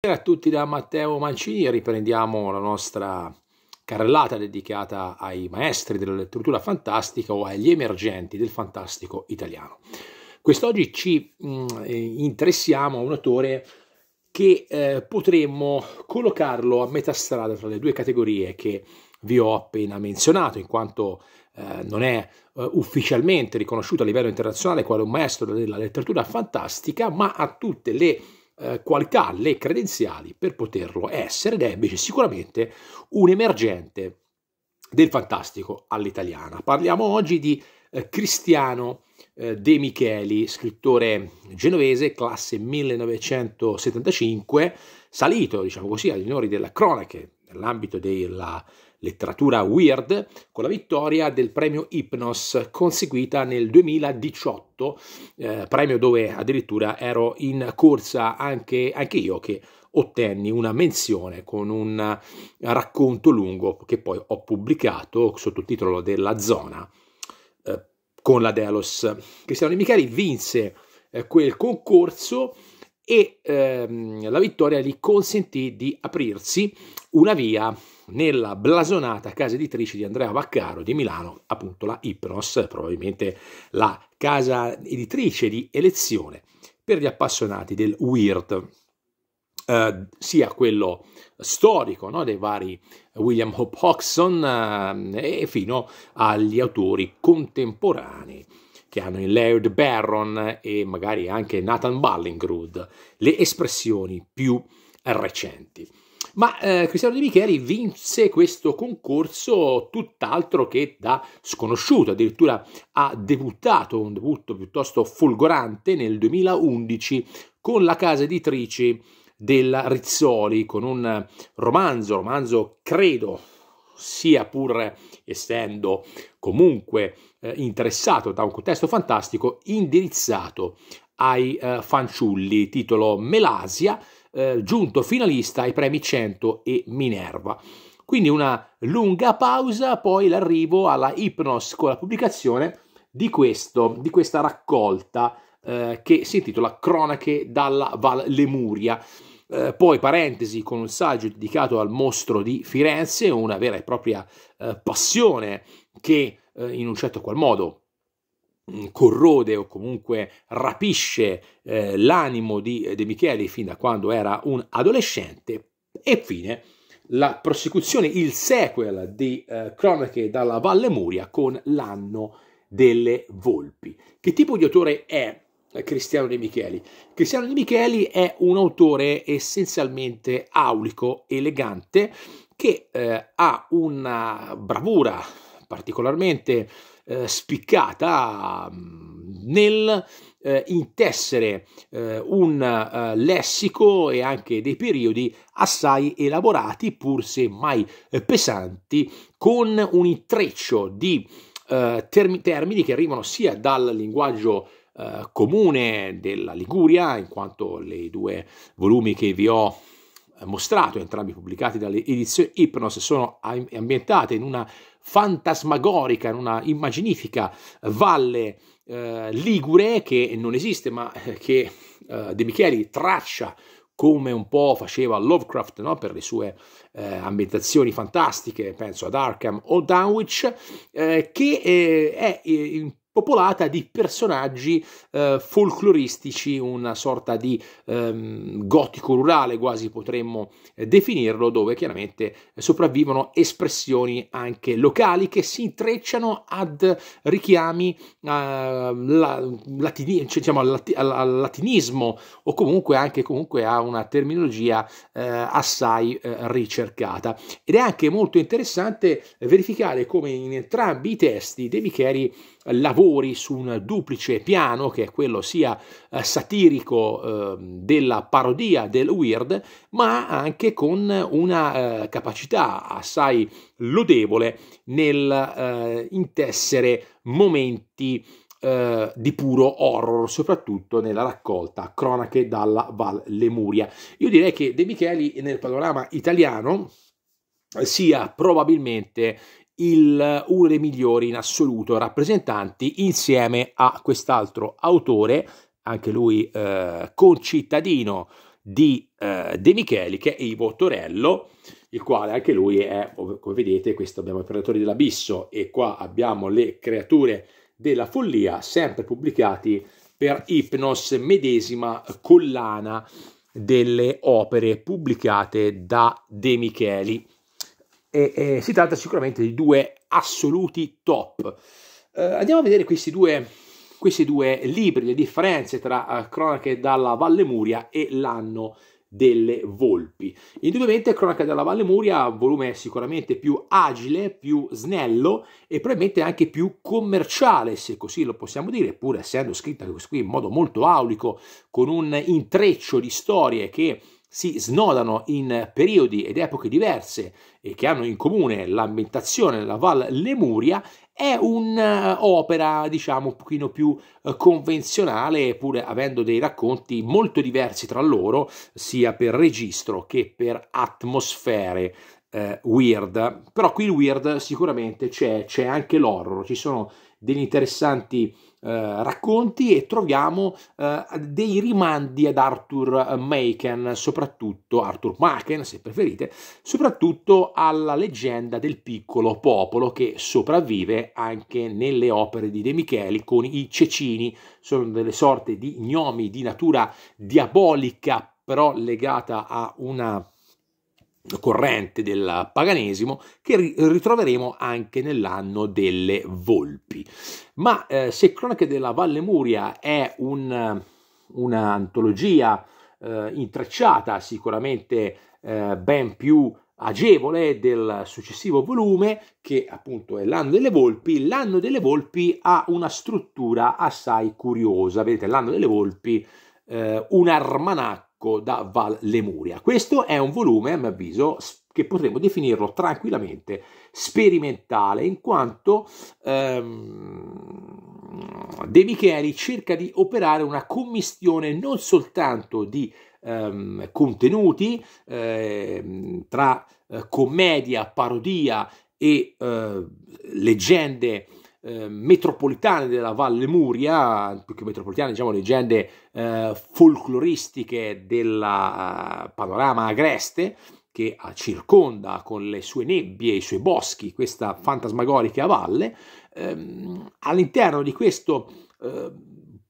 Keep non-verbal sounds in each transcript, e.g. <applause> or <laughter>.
Buonasera a tutti da Matteo Mancini, riprendiamo la nostra carrellata dedicata ai maestri della letteratura fantastica o agli emergenti del fantastico italiano. Quest'oggi ci mh, mm, interessiamo a un autore che eh, potremmo collocarlo a metà strada tra le due categorie che vi ho appena menzionato, in quanto eh, non è eh, ufficialmente riconosciuto a livello internazionale quale un maestro della letteratura fantastica, ma ha tutte le eh, qualità, le credenziali per poterlo essere ed è invece sicuramente un emergente del fantastico all'italiana. Parliamo oggi di eh, Cristiano eh, De Micheli, scrittore genovese, classe 1975, salito, diciamo così, agli onori della cronaca nell'ambito della letteratura weird con la vittoria del premio Hypnos conseguita nel 2018, eh, premio dove addirittura ero in corsa anche, anche io che ottenni una menzione con un racconto lungo che poi ho pubblicato sotto il titolo della zona eh, con la Delos. Cristiano Di vinse eh, quel concorso e ehm, la vittoria gli consentì di aprirsi una via nella blasonata casa editrice di Andrea Vaccaro di Milano, appunto la Ipnos, probabilmente la casa editrice di elezione per gli appassionati del weird. Eh, sia quello storico no, dei vari William Hope Hodgson eh, e fino agli autori contemporanei che hanno in Laird Barron e magari anche Nathan Ballingrud le espressioni più recenti. Ma eh, Cristiano Di Micheli vinse questo concorso tutt'altro che da sconosciuto, addirittura ha debuttato un debutto piuttosto folgorante nel 2011 con la casa editrice della Rizzoli, con un romanzo, romanzo credo sia pur essendo comunque eh, interessato da un contesto fantastico, indirizzato ai eh, fanciulli, titolo Melasia, eh, giunto finalista ai premi 100 e Minerva. Quindi una lunga pausa, poi l'arrivo alla Hypnos con la pubblicazione di, questo, di questa raccolta eh, che si intitola Cronache dalla Val Lemuria. Eh, poi parentesi con un saggio dedicato al mostro di Firenze, una vera e propria eh, passione che eh, in un certo qual modo Mm, corrode o comunque rapisce eh, l'animo di De Micheli fin da quando era un adolescente e infine la prosecuzione, il sequel di eh, Cronache dalla Valle Muria con l'anno delle volpi. Che tipo di autore è eh, Cristiano De Micheli? Cristiano De Micheli è un autore essenzialmente aulico, elegante, che eh, ha una bravura particolarmente eh, spiccata mm, nel eh, intessere eh, un eh, lessico e anche dei periodi assai elaborati, pur se mai eh, pesanti, con un intreccio di eh, term termini che arrivano sia dal linguaggio eh, comune della Liguria, in quanto le due volumi che vi ho mostrato, entrambi pubblicati dalle edizioni Ipnos, sono ambientate in una fantasmagorica, in una immaginifica valle eh, ligure che non esiste, ma eh, che eh, De Micheli traccia come un po' faceva Lovecraft no? per le sue eh, ambientazioni fantastiche, penso ad Arkham o Dunwich, eh, che eh, è eh, in popolata di personaggi eh, folcloristici, una sorta di ehm, gotico rurale quasi potremmo eh, definirlo, dove chiaramente sopravvivono espressioni anche locali che si intrecciano ad richiami eh, la, latini, cioè, diciamo, al, al, al, latinismo o comunque anche comunque a una terminologia eh, assai eh, ricercata. Ed è anche molto interessante verificare come in entrambi i testi De Micheli lavori su un duplice piano che è quello sia eh, satirico ehm, della parodia del weird, ma anche con una eh, capacità assai lodevole nel eh, intessere momenti di puro horror, soprattutto nella raccolta Cronache dalla Val Lemuria. Io direi che De Micheli nel panorama italiano sia probabilmente il, uno dei migliori in assoluto rappresentanti insieme a quest'altro autore, anche lui eh, concittadino di eh, De Micheli, che è Ivo Torello, il quale anche lui è, come vedete, questo abbiamo i Predatori dell'Abisso e qua abbiamo le creature della follia, sempre pubblicati per Ipnos, medesima collana delle opere pubblicate da De Micheli e, e si tratta sicuramente di due assoluti top. Eh, andiamo a vedere questi due, questi due, libri, le differenze tra eh, Cronache dalla Valle Muria e l'anno delle volpi. Indubbiamente Cronaca della Valle Muria, volume sicuramente più agile, più snello e probabilmente anche più commerciale, se così lo possiamo dire, pur essendo scritta in modo molto aulico, con un intreccio di storie che si snodano in periodi ed epoche diverse e che hanno in comune l'ambientazione della Val Lemuria, è un'opera, diciamo, un pochino più eh, convenzionale, pur avendo dei racconti molto diversi tra loro, sia per registro che per atmosfere eh, weird. Però qui il weird sicuramente c'è, c'è anche l'horror, ci sono degli interessanti eh, racconti e troviamo eh, dei rimandi ad Arthur Maken, soprattutto Arthur Maken, se preferite, soprattutto alla leggenda del piccolo popolo che sopravvive anche nelle opere di De Micheli con i cecini, sono delle sorte di gnomi di natura diabolica però legata a una corrente del paganesimo che ritroveremo anche nell'anno delle volpi. Ma eh, se Cronache della Valle Muria è un, un'antologia eh, intrecciata, sicuramente eh, ben più agevole del successivo volume, che appunto è l'anno delle volpi, l'anno delle volpi ha una struttura assai curiosa. Vedete, l'anno delle volpi, eh, un armanacco Marco da Val Lemuria. Questo è un volume, a mio avviso, che potremmo definirlo tranquillamente sperimentale, in quanto ehm, De Micheli cerca di operare una commistione non soltanto di ehm, contenuti ehm, tra eh, commedia, parodia e eh, leggende eh, metropolitane della Valle Muria, più che metropolitane, diciamo leggende eh, folcloristiche del uh, eh, panorama agreste che eh, circonda con le sue nebbie e i suoi boschi questa fantasmagorica valle, ehm, all'interno di questo eh,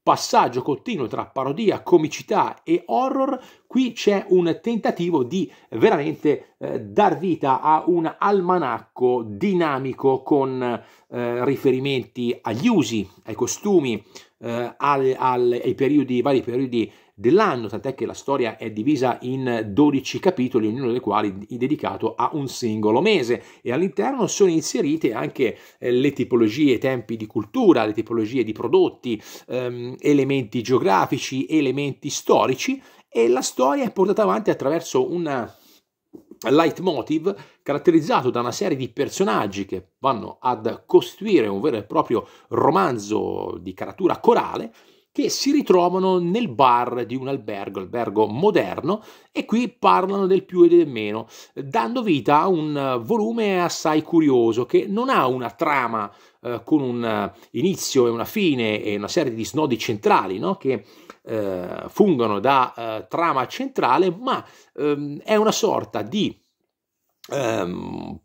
passaggio continuo tra parodia, comicità e horror qui c'è un tentativo di veramente eh, dar vita a un almanacco dinamico con eh, riferimenti agli usi, ai costumi, eh, al, al, ai periodi, vari periodi dell'anno, tant'è che la storia è divisa in 12 capitoli, ognuno dei quali è dedicato a un singolo mese e all'interno sono inserite anche eh, le tipologie, tempi di cultura, le tipologie di prodotti, ehm, elementi geografici, elementi storici e la storia è portata avanti attraverso un eh, leitmotiv caratterizzato da una serie di personaggi che vanno ad costruire un vero e proprio romanzo di caratura corale che si ritrovano nel bar di un albergo, albergo moderno, e qui parlano del più e del meno, dando vita a un volume assai curioso che non ha una trama eh, con un inizio e una fine e una serie di snodi centrali, no? che eh, fungano da eh, trama centrale, ma ehm, è una sorta di ehm,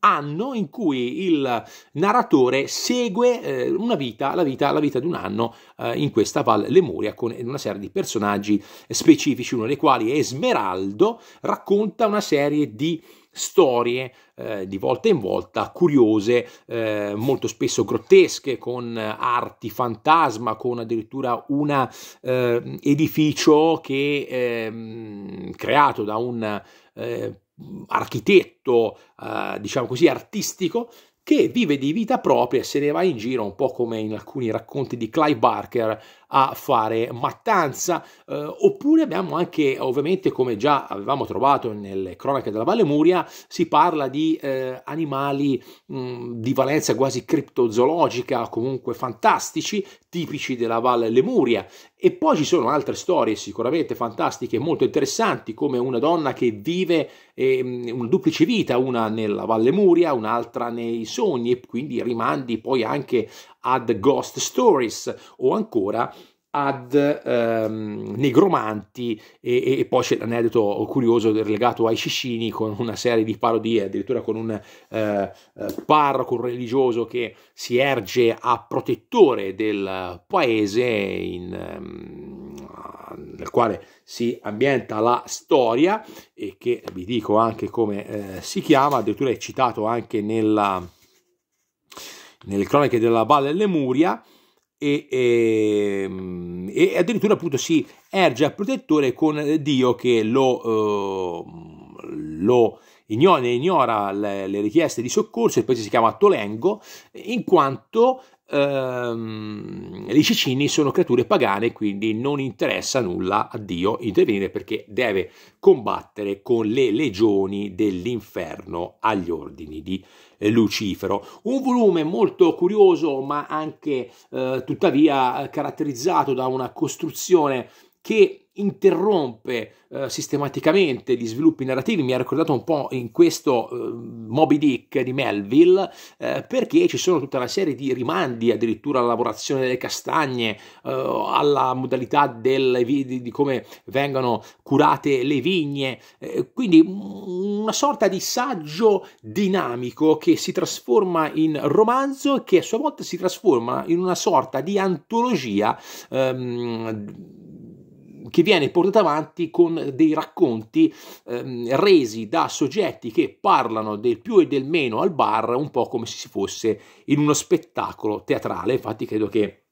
anno in cui il narratore segue eh, una vita, la vita, la vita di un anno eh, in questa Val Lemuria con una serie di personaggi specifici, uno dei quali è Smeraldo, racconta una serie di storie eh, di volta in volta curiose, eh, molto spesso grottesche, con arti fantasma, con addirittura un eh, edificio che ehm, creato da un eh, architetto, eh, diciamo così, artistico, che vive di vita propria e se ne va in giro un po' come in alcuni racconti di Clive Barker a fare mattanza, eh, oppure abbiamo anche ovviamente come già avevamo trovato nelle cronache della Valle Muria, si parla di eh, animali mh, mm, di valenza quasi criptozoologica, comunque fantastici, tipici della Valle Lemuria e poi ci sono altre storie sicuramente fantastiche, molto interessanti, come una donna che vive eh, una duplice vita, una nella Valle Muria, un'altra nei sogni, e quindi rimandi poi anche ad ghost stories o ancora ad ehm, negromanti e, e, poi c'è l'aneddoto curioso legato ai Cicini con una serie di parodie, addirittura con un eh, eh, parroco religioso che si erge a protettore del paese in, ehm, nel quale si ambienta la storia e che vi dico anche come eh, si chiama, addirittura è citato anche nella, nelle cronache della Valle Lemuria e, e, ehm, e, addirittura appunto si erge a protettore con Dio che lo, eh, lo ignora, ignora le, le, richieste di soccorso, il paese si chiama Tolengo, in quanto ehm, i cicini sono creature pagane, quindi non interessa nulla a Dio intervenire perché deve combattere con le legioni dell'inferno agli ordini di eh, Lucifero. Un volume molto curioso, ma anche eh, tuttavia caratterizzato da una costruzione che interrompe eh, sistematicamente gli sviluppi narrativi, mi ha ricordato un po' in questo eh, Moby Dick di Melville, eh, perché ci sono tutta una serie di rimandi addirittura alla lavorazione delle castagne, eh, alla modalità del, di, di, come vengono curate le vigne, eh, quindi una sorta di saggio dinamico che si trasforma in romanzo e che a sua volta si trasforma in una sorta di antologia ehm, che viene portata avanti con dei racconti ehm, resi da soggetti che parlano del più e del meno al bar, un po' come se si fosse in uno spettacolo teatrale. Infatti, credo che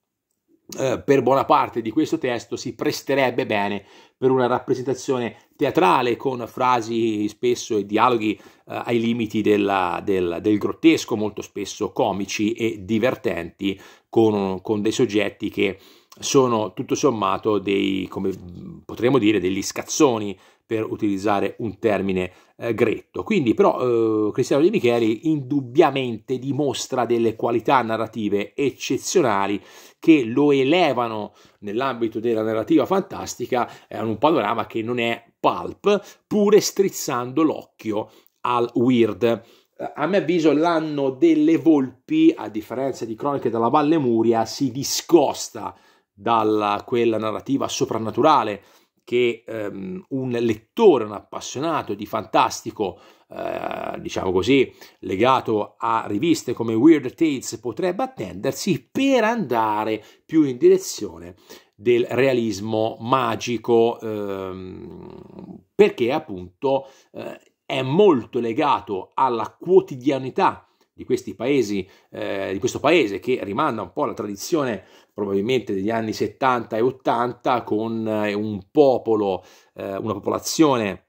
eh, per buona parte di questo testo si presterebbe bene per una rappresentazione teatrale con frasi spesso e dialoghi eh, ai limiti della, del, del, grottesco, molto spesso comici e divertenti, con, con dei soggetti che sono tutto sommato dei, come potremmo dire, degli scazzoni per utilizzare un termine eh, gretto. Quindi però eh, Cristiano Di Micheli indubbiamente dimostra delle qualità narrative eccezionali che lo elevano nell'ambito della narrativa fantastica a eh, un panorama che non è pulp, pure strizzando l'occhio al weird eh, a mio avviso l'anno delle volpi, a differenza di Croniche della Valle Muria, si discosta dalla quella narrativa soprannaturale che um, un lettore, un appassionato di fantastico, eh, diciamo così, legato a riviste come Weird Tales potrebbe attendersi per andare più in direzione del realismo magico, ehm, perché appunto eh, è molto legato alla quotidianità di questi paesi, eh, di questo paese che rimanda un po' alla tradizione probabilmente degli anni 70 e 80 con eh, un popolo, eh, una popolazione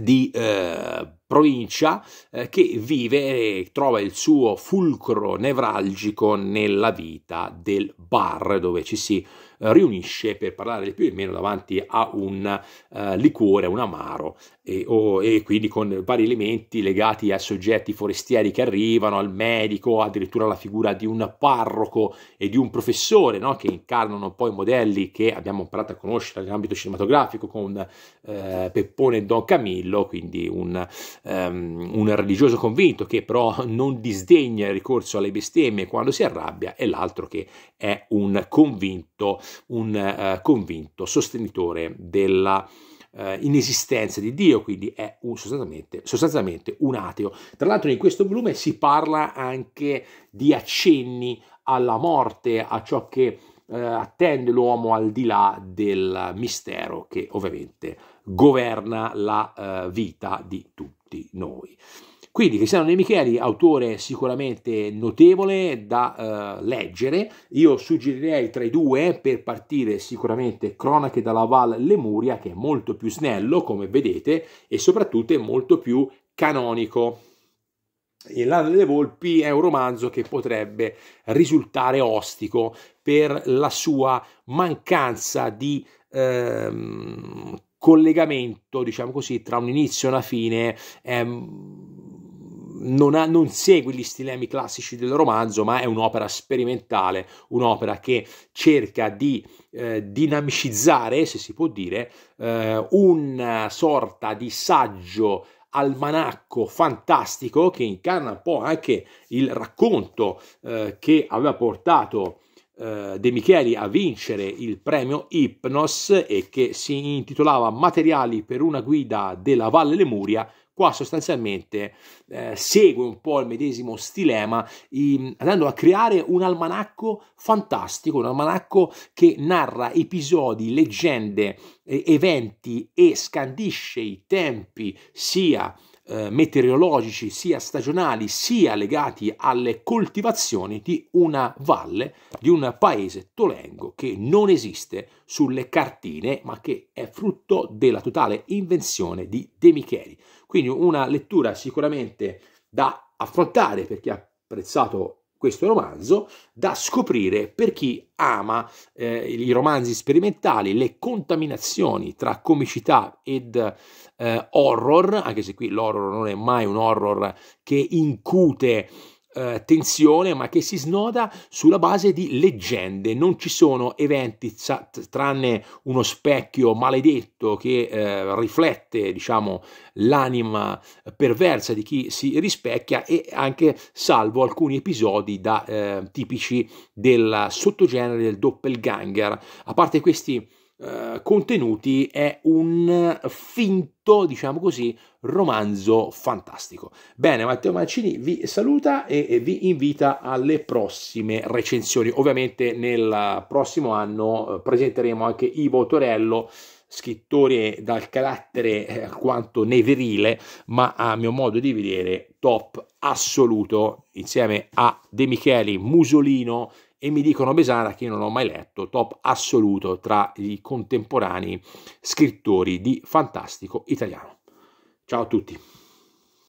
di eh, provincia eh, che vive e trova il suo fulcro nevralgico nella vita del bar dove ci si eh, riunisce per parlare di più e meno davanti a un uh, liquore, un amaro e, o, e, quindi con vari elementi legati a soggetti forestieri che arrivano, al medico, addirittura alla figura di un parroco e di un professore no? che incarnano poi modelli che abbiamo imparato a conoscere nell'ambito cinematografico con uh, Peppone e Don Camillo, quindi un um, un religioso convinto che però <laughs> non disdegna il ricorso alle bestemmie quando si arrabbia e l'altro che è un convinto, un, uh, convinto sostenitore della uh, inesistenza di Dio, quindi è un, sostanzialmente, sostanzialmente un ateo. Tra l'altro in questo volume si parla anche di accenni alla morte, a ciò che eh, attende l'uomo al di là del mistero che ovviamente governa la eh, vita di tutti noi. Quindi Cristiano De Micheli, autore sicuramente notevole da eh, leggere, io suggerirei tra i due per partire sicuramente Cronache dalla Val Lemuria che è molto più snello come vedete e soprattutto è molto più canonico. Il L'Ana delle Volpi è un romanzo che potrebbe risultare ostico per la sua mancanza di ehm, collegamento, diciamo così, tra un inizio e una fine. Ehm, non, ha, non, segue gli stilemi classici del romanzo, ma è un'opera sperimentale, un'opera che cerca di eh, dinamicizzare, se si può dire, eh, una sorta di saggio almanacco fantastico che incarna un po' anche il racconto eh, che aveva portato eh, De Micheli a vincere il premio Ipnos e che si intitolava Materiali per una guida della Valle Lemuria qua sostanzialmente eh, segue un po' il medesimo stilema in, andando a creare un almanacco fantastico, un almanacco che narra episodi, leggende, eh, eventi e scandisce i tempi sia eh, meteorologici sia stagionali sia legati alle coltivazioni di una valle, di un paese tolengo che non esiste sulle cartine ma che è frutto della totale invenzione di De Micheli. Quindi una lettura sicuramente da affrontare per chi ha apprezzato questo romanzo da scoprire per chi ama eh, i romanzi sperimentali, le contaminazioni tra comicità ed eh, horror, anche se qui l'horror non è mai un horror che incute eh, tensione, ma che si snoda sulla base di leggende. Non ci sono eventi tranne uno specchio maledetto che eh, riflette, diciamo, l'anima perversa di chi si rispecchia e anche salvo alcuni episodi da, eh, tipici del sottogenere del doppelganger. A parte questi eh, contenuti è un finto, diciamo così, romanzo fantastico. Bene, Matteo Mancini vi saluta e, vi invita alle prossime recensioni. Ovviamente nel prossimo anno eh, presenteremo anche Ivo Torello scrittore dal carattere eh, quanto neverile, ma a mio modo di vedere top assoluto, insieme a De Micheli, Musolino e mi dicono Besara che io non ho mai letto, top assoluto tra i contemporanei scrittori di fantastico italiano. Ciao a tutti.